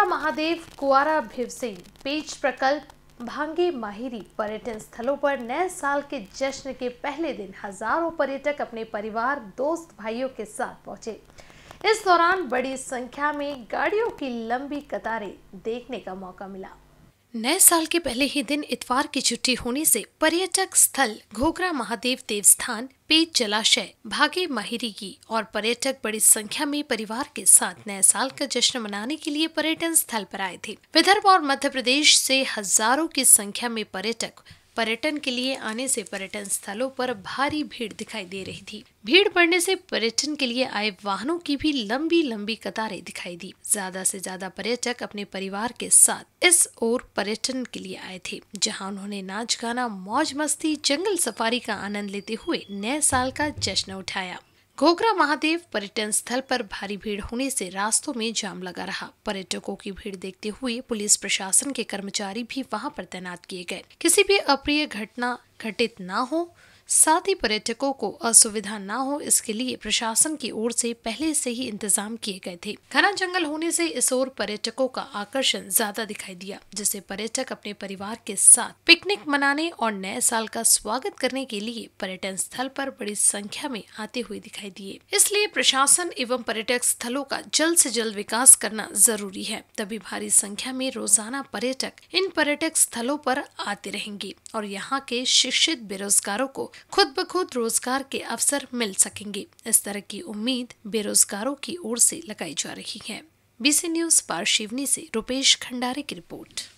कुआरा महादेव कुआरा भिवसिंग पेच प्रकल्प भांगी माहिरी पर्यटन स्थलों पर नए साल के जश्न के पहले दिन हजारों पर्यटक अपने परिवार दोस्त भाइयों के साथ पहुंचे इस दौरान बड़ी संख्या में गाड़ियों की लंबी कतारें देखने का मौका मिला नए साल के पहले ही दिन इतवार की छुट्टी होने से पर्यटक स्थल घोघरा महादेव देवस्थान पेज जलाशय भागे की और पर्यटक बड़ी संख्या में परिवार के साथ नए साल का जश्न मनाने के लिए पर्यटन स्थल पर आए थे विदर्भ और मध्य प्रदेश से हजारों की संख्या में पर्यटक पर्यटन के लिए आने से पर्यटन स्थलों पर भारी भीड़ दिखाई दे रही थी भीड़ पड़ने से पर्यटन के लिए आए वाहनों की भी लंबी लंबी कतारें दिखाई दी ज्यादा से ज्यादा पर्यटक अपने परिवार के साथ इस ओर पर्यटन के लिए आए थे जहां उन्होंने नाच गाना मौज मस्ती जंगल सफारी का आनंद लेते हुए नए साल का जश्न उठाया घोघरा महादेव पर्यटन स्थल पर भारी भीड़ होने से रास्तों में जाम लगा रहा पर्यटकों की भीड़ देखते हुए पुलिस प्रशासन के कर्मचारी भी वहां पर तैनात किए गए किसी भी अप्रिय घटना घटित न हो साथ ही पर्यटकों को असुविधा न हो इसके लिए प्रशासन की ओर से पहले से ही इंतजाम किए गए थे घना जंगल होने से इस ओर पर्यटकों का आकर्षण ज्यादा दिखाई दिया जिसे पर्यटक अपने परिवार के साथ पिकनिक मनाने और नए साल का स्वागत करने के लिए पर्यटन स्थल पर बड़ी संख्या में आते हुए दिखाई दिए इसलिए प्रशासन एवं पर्यटक स्थलों का जल्द से जल्द विकास करना जरूरी है तभी भारी संख्या में रोजाना पर्यटक इन पर्यटक स्थलों पर आते रहेंगे और यहाँ के शिक्षित बेरोजगारों को खुद ब खुद रोजगार के अवसर मिल सकेंगे इस तरह की उम्मीद बेरोजगारों की ओर से लगाई जा रही है बीसी न्यूज पार्शिवनी से रुपेश खंडारे की रिपोर्ट